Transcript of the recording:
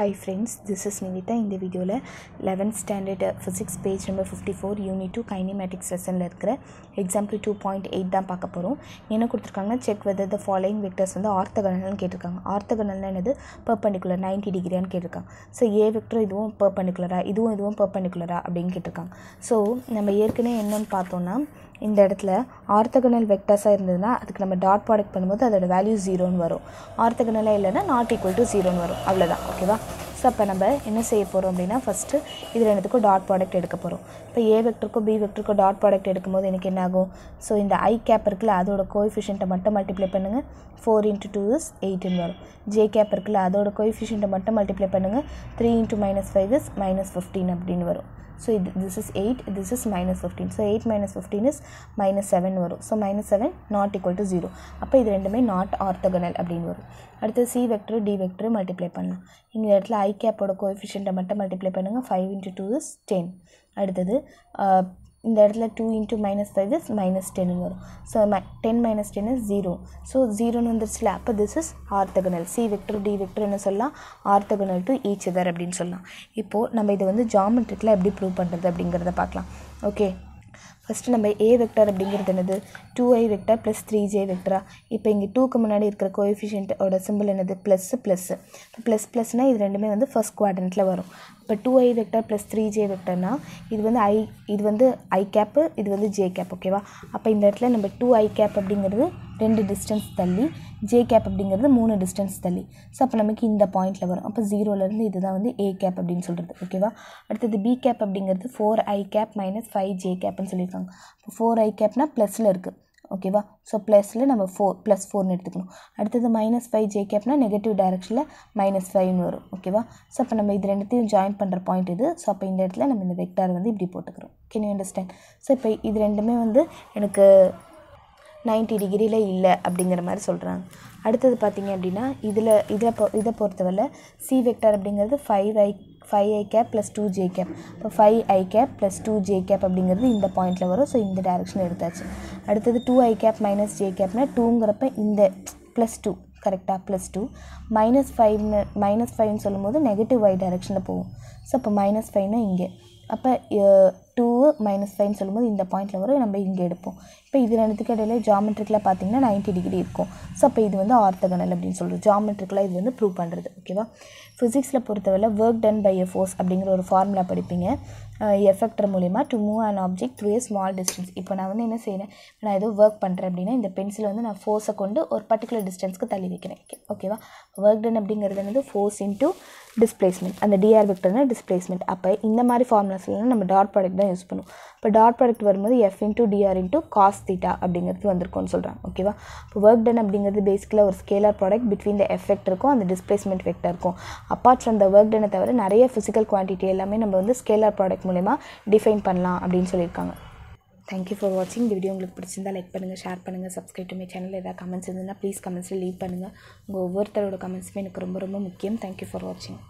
hi friends this is Nivitha இந்த வீடியோவில் eleventh standard physics page number fifty four unit two kinematics லெசனில் இருக்கிற example two point eight தான் பார்க்க போகிறோம் என்ன கொடுத்துருக்காங்கன்னா check whether the following vectors வந்து ஆர்த்தகனல்னு கேட்டிருக்காங்க ஆர்த்தகனல்னா என்னது பர்பண்டிகுலர் நைன்டி டிகிரியான்னு கேட்டிருக்காங்க ஸோ ஏ வெக்டர் இதுவும் பர்பண்டிகுலராக இதுவும் இதுவும் பர்பண்டிகுலரா அப்படின்னு கேட்டிருக்காங்க ஸோ நம்ம ஏற்கனவே என்னென்னு பார்த்தோன்னா இந்த இடத்துல ஆர்த்தகனல் வெக்டர்ஸாக இருந்ததுன்னா அதுக்கு நம்ம டாட் ப்ராடக்ட் பண்ணும்போது அதோட வேல்யூ ஜீரோன்னு வரும் ஆர்த்தகனலாக இல்லைன்னா நாட் ஈக்குவல் டு ஜீரோன்னு வரும் அவ்வளோதான் ஓகேவா ஸோ அப்போ நம்ம என்ன செய்ய போகிறோம் அப்படின்னா ஃபஸ்ட்டு இது ரெண்டுத்துக்கும் டாட் ப்ராடக்ட் எடுக்க போகிறோம் இப்போ ஏ வெக்டருக்கும் பி வெக்டருக்கும் டாட் ப்ராடக்ட் எடுக்கும்போது எனக்கு என்ன ஆகும் ஸோ இந்த ஐ கேப் இருக்குல்ல அதோட கோஎஃபிஷியண்ட்டை மட்டும் மல்டிப்ளை பண்ணுங்கள் ஃபோர் இன்ட்டு டூ இஸ் எயிட்டுன்னு வரும் ஜே கேப் இருக்குல்ல அதோட கோஎஃபிஷியண்ட்டை மட்டும் மல்டிப்ளை பண்ணுங்கள் three into minus five is minus fifteen அப்படின்னு வரும் ஸோ இது this is eight this is minus fifteen so eight minus fifteen is minus seven வரும் so minus seven not equal to zero அப்போ இது ரெண்டுமே நாட் ஆர்த்தகனல் அப்படின்னு வரும் அடுத்து C vector D vector multiply பண்ணலாம் இந்த இடத்துல ஐ கேப்போட கோஎஃபிஷியண்ட்டை மட்டும் மல்டிப்ளை பண்ணுங்கள் five into two is ten அடுத்தது இந்த இடத்துல two into minus five is minus டென்னு வரும் so my ten minus ten is zero so ஜீரோன்னு வந்துருச்சுல அப்போ this is orthogonal C vector D vector என்ன சொல்லலாம் ஆர்த்தகனல் டு ஈச் அதர் அப்படின்னு சொல்லலாம் இப்போது நம்ம இதை வந்து ஜாமெட்ரிக்கில் எப்படி ப்ரூவ் பண்ணுறது அப்படிங்கிறத பார்க்கலாம் ஓகே ஃபஸ்ட்டு நம்ம ஏ வெக்டார் அப்படிங்கிறது என்னது two I vector plus three J வெக்டரா இப்போ இங்கே டூக்கு முன்னாடி இருக்கிற கோஎஃபிஷியன்ட்டோட சிம்பிள் என்னது ப்ளஸ்ஸு ப்ளஸ்ஸு இப்போ ப்ளஸ் ப்ளஸ்னா இது ரெண்டுமே வந்து ஃபஸ்ட் குவாட்ரண்ட்டில் வரும் இப்போ two I vector plus three J வெக்டர்னா இது வந்து ஐ இது வந்து ஐ கேப்பு இது வந்து ஜே கேப் ஓகேவா அப்போ இந்த இடத்துல நம்ம டூ ஐ கேப் அப்படிங்கிறது ரெண்டு டிஸ்டன்ஸ் தள்ளி ஜே கேப் அப்படிங்கிறது மூணு டிஸ்டன்ஸ் தள்ளி ஸோ அப்போ நமக்கு இந்த பாயிண்டில் வரும் அப்போ ஜீரோலேருந்து இதுதான் வந்து ஏ கேப் அப்படின்னு சொல்கிறது ஓகேவா அடுத்தது பி கேப் அப்படிங்கிறது four I cap minus five J கேப்னு சொல்லியிருக்காங்க இப்போ ஃபோர் ஐ கேப்னால் ப்ளஸில் இருக்குது ஓகேவா ஸோ ப்ளஸில் நம்ம ஃபோர் ப்ளஸ் ஃபோர்னு எடுத்துக்கணும் அடுத்தது மைனஸ் ஃபைவ் ஜே கேப்னா நெகட்டிவ் டேரக்ஷனில் மைனஸ் ஃபைவ்னு வரும் ஓகேவா ஸோ அப்போ நம்ம இது ரெண்டுத்தையும் ஜாயின் பண்ணுற பாயிண்ட் இது ஸோ அப்போ இந்த இடத்துல நம்ம இந்த வெக்டார் வந்து இப்படி போட்டுக்கிறோம் கேன் யூ அண்டர்ஸ்டாண்ட் ஸோ இப்போ இது ரெண்டுமே வந்து எனக்கு நைன்டி டிகிரியில் இல்லை அப்படிங்கிற மாதிரி சொல்கிறாங்க அடுத்தது பார்த்திங்க அப்படின்னா இதில் இதில் பொ இதை பொறுத்தவரை சி வெக்டார் அப்படிங்கிறது five I five I cap plus two J cap இப்போ five I cap plus two J cap அப்படிங்கிறது இந்த பாயிண்டில் வரும் ஸோ இந்த டேரெக்ஷன் எடுத்தாச்சு அடுத்தது two I cap minus J கேப்னா டூங்கிறப்ப இந்த ப்ளஸ் டூ கரெக்டாக ப்ளஸ் டூ மைனஸ் ஃபைவ்னு மைனஸ் ஃபைவ்னு சொல்லும்போது நெகட்டிவ் ஒய் டேரெக்ஷனில் போகும் ஸோ அப்போ மைனஸ் ஃபைவ்னால் இங்கே அப்போ டூ மைனஸ் ஃபைவ்னு சொல்லும்போது இந்த பாயிண்ட்டில் வரும் நம்ம இங்கே எடுப்போம் இப்போ இது ரெண்டுத்துக்கு இடையில ஜாமெட்ரிக்கில் பார்த்தீங்கன்னா நைன்ட்டி டிகிரி இருக்கும் ஸோ அப்போ இது வந்து ஆர்த்தகனல் அப்படின்னு சொல்கிறோம் ஜாமெட்ரிக்கலாக இது வந்து ப்ரூவ் பண்ணுறது ஓகேவா ஃபிசிக்ஸில் பொறுத்தவரை work done by a force அப்படிங்கிற ஒரு ஃபார்முலா படிப்பீங்க எஃபெக்டர் மூலிமா to move and object through a small distance இப்போ நான் வந்து என்ன செய்கிறேன் நான் ஏதோ ஒர்க் பண்ணுறேன் அப்படின்னா இந்த பென்சிலை வந்து நான் ஃபோர்ஸை கொண்டு ஒரு பர்டிகுலர் டிஸ்டன்ஸ்க்கு தள்ளி வைக்கிறேன் ஓகேவா ஒர்க் டன் அப்படிங்கிறது வந்து ஃபோர்ஸ் இன்ட்டு டிஸ்பிளேஸ்மெண்ட் அந்த டிஆர் வெக்டர்னா டிஸ்பிளேஸ்மெண்ட் அப்போ இந்த மாதிரி ஃபார்முலாஸ்லாம் நம்ம டாட் ப்ராடக்ட் தான் தான் யூஸ் பண்ணும் இப்போ டாட் ப்ராடக்ட் வரும்போது F into D R into cos theta அப்படிங்கிறது வந்திருக்கும்னு சொல்கிறேன் ஓகேவா இப்போ ஒர்க் டன் அப்படிங்கிறது பேசிக்கலாக ஒரு scalar product between the effect இருக்கும் அந்த டிஸ்பிளேஸ்மெண்ட் வெக்டர் இருக்கும் அப்பார்ட் ஃப்ரம் த ஒர்க் டனை தவிர நிறைய ஃபிசிக்கல் குவான்டிட்டி எல்லாமே நம்ம வந்து ஸ்கேலர் ப்ராடக்ட் மூலிமா டிஃபைன் பண்ணலாம் அப்படின்னு சொல்லியிருக்காங்க தேங்க் யூ ஃபார் வாட்சிங் இந்த வீடியோ உங்களுக்கு பிடிச்சிருந்தா லைக் பண்ணுங்கள் ஷேர் பண்ணுங்கள் சப்ஸ்கிரைப் டு மை சேனல் ஏதாவது கமெண்ட்ஸ் இருந்ததுன்னா ப்ளீஸ் கமெண்ட்ஸில் லீவ் பண்ணுங்கள் உங்கள் ஒவ்வொருத்தரோட கமெண்ட்ஸுமே எனக்கு ரொம்ப ரொம்ப முக்கியம் தேங்க்யூ ஃபார் வாட்சிங்